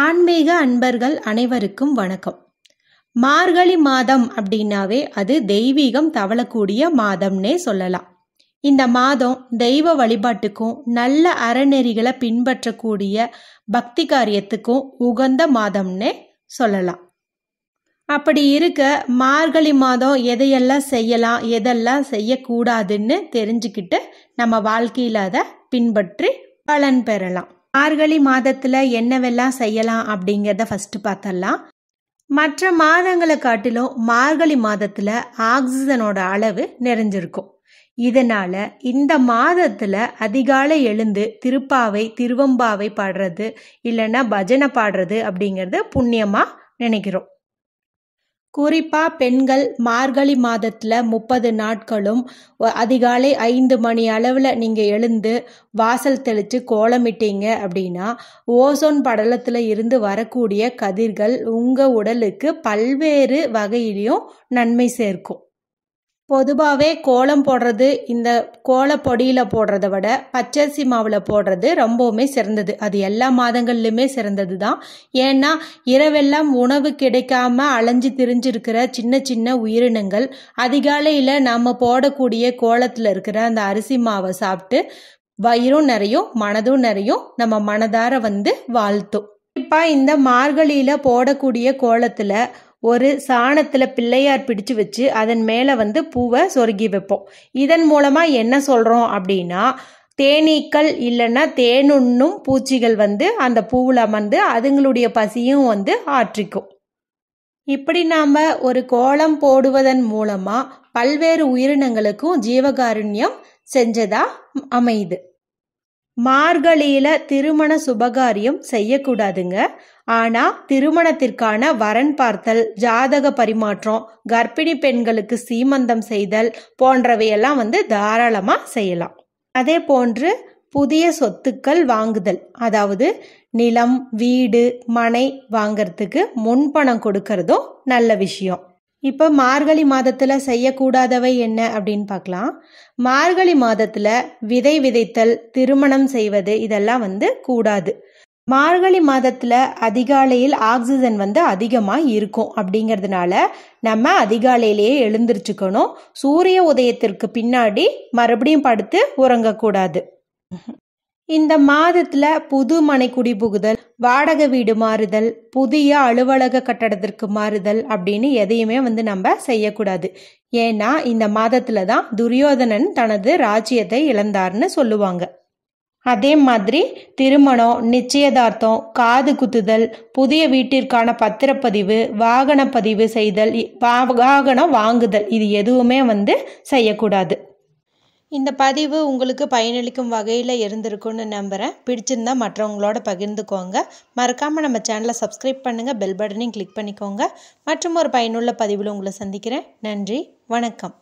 ஆன்மீக அன்பர்கள் அனைவருக்கும் வணக்கம் மார்கழி மாதம் அப்படின்னாவே அது தெய்வீகம் தவளக்கூடிய மாதம்னே சொல்லலாம் இந்த மாதம் தெய்வ வழிபாட்டுக்கும் நல்ல அறநெறிகளை பின்பற்றக்கூடிய பக்தி காரியத்துக்கும் உகந்த மாதம்னே சொல்லலாம் அப்படி இருக்க மார்கழி மாதம் எதையெல்லாம் செய்யலாம் எதெல்லாம் செய்யக்கூடாதுன்னு தெரிஞ்சுக்கிட்டு நம்ம வாழ்க்கையில் அதை பின்பற்றி பலன் பெறலாம் மார்கழி மாதத்தில் என்னவெல்லாம் செய்யலாம் அப்படிங்கிறத ஃபர்ஸ்ட் பார்த்தரலாம் மற்ற மாதங்களை காட்டிலும் மார்கழி மாதத்தில் ஆக்சிஜனோட அளவு நிறைஞ்சிருக்கும் இதனால் இந்த மாதத்தில் அதிகாலை எழுந்து திருப்பாவை திருவம்பாவை பாடுறது இல்லைன்னா பஜனை பாடுறது அப்படிங்கிறது புண்ணியமாக நினைக்கிறோம் குறிப்பா பெண்கள் மார்கழி மாதத்துல முப்பது நாட்களும் அதிகாலை ஐந்து மணி அளவில் நீங்கள் எழுந்து வாசல் தெளித்து கோலமிட்டீங்க அப்படின்னா ஓசோன் படலத்தில் இருந்து வரக்கூடிய கதிர்கள் உங்கள் உடலுக்கு பல்வேறு வகையிலையும் நன்மை சேர்க்கும் பொதுவாகவே கோலம் போடுறது இந்த கோல பொடியில் போடுறத விட பச்சரிசி மாவில் போடுறது ரொம்பவுமே சிறந்தது அது எல்லா மாதங்கள்லையுமே சிறந்தது தான் ஏன்னா இரவெல்லாம் உணவு கிடைக்காம அலைஞ்சு திரிஞ்சிருக்கிற சின்ன சின்ன உயிரினங்கள் அதிகாலையில் நம்ம போடக்கூடிய கோலத்தில் இருக்கிற அந்த அரிசி மாவை சாப்பிட்டு வயிறும் நிறையும் மனதும் நிறையும் நம்ம மனதார வந்து வாழ்த்தும் இப்போ இந்த மார்கழியில் போடக்கூடிய கோலத்தில் ஒரு சாணத்தில் பிள்ளையார் பிடிச்சு வச்சு அதன் மேலே வந்து பூவை சொருகி வைப்போம் இதன் மூலமாக என்ன சொல்கிறோம் அப்படின்னா தேனீக்கள் இல்லைன்னா தேனுண்ணும் பூச்சிகள் வந்து அந்த பூவில் அமர்ந்து அதுங்களுடைய பசியும் வந்து ஆற்றிக்கும் இப்படி நாம் ஒரு கோலம் போடுவதன் மூலமாக பல்வேறு உயிரினங்களுக்கும் ஜீவகாருண்யம் செஞ்சதா அமையுது மார்கழியில திருமண சுபகாரியம் செய்யக்கூடாதுங்க ஆனா திருமணத்திற்கான வரன் பார்த்தல் ஜாதக பரிமாற்றம் கர்ப்பிணி பெண்களுக்கு சீமந்தம் செய்தல் போன்றவையெல்லாம் வந்து தாராளமா செய்யலாம் அதே போன்று புதிய சொத்துக்கள் வாங்குதல் அதாவது நிலம் வீடு மனை வாங்கறதுக்கு முன்பணம் கொடுக்கறதும் நல்ல விஷயம் இப்போ மார்கழி மாதத்தில் செய்யக்கூடாதவை என்ன அப்படின்னு பார்க்கலாம் மார்கழி மாதத்தில் விதை விதைத்தல் திருமணம் செய்வது இதெல்லாம் வந்து கூடாது மார்கழி மாதத்தில் அதிகாலையில் ஆக்சிஜன் வந்து அதிகமாக இருக்கும் அப்படிங்கிறதுனால நம்ம அதிகாலையிலேயே எழுந்திரிச்சுக்கணும் சூரிய உதயத்திற்கு பின்னாடி மறுபடியும் படுத்து உறங்கக்கூடாது இந்த மாதத்துல புது மனை குடிபுகுதல் வாடகை வீடு மாறுதல் புதிய அலுவலக கட்டடத்திற்கு மாறுதல் அப்படின்னு எதையுமே வந்து நம்ம செய்யக்கூடாது ஏன்னா இந்த மாதத்துல தான் துரியோதனன் தனது ராஜ்யத்தை இழந்தார்னு சொல்லுவாங்க அதே மாதிரி திருமணம் நிச்சயதார்த்தம் காது குத்துதல் புதிய வீட்டிற்கான பத்திரப்பதிவு பதிவு செய்தல் வாகனம் வாங்குதல் இது எதுவுமே வந்து செய்யக்கூடாது இந்த பதிவு உங்களுக்கு பயனளிக்கும் வகையில் இருந்திருக்குன்னு நம்புகிறேன் பிடிச்சிருந்தால் மற்றவங்களோட பகிர்ந்துக்கோங்க மறக்காமல் நம்ம சேனலை சப்ஸ்கிரைப் பண்ணுங்கள் பெல் பட்டனையும் கிளிக் பண்ணிக்கோங்க மற்றும் ஒரு பயனுள்ள பதிவில் உங்களை சந்திக்கிறேன் நன்றி வணக்கம்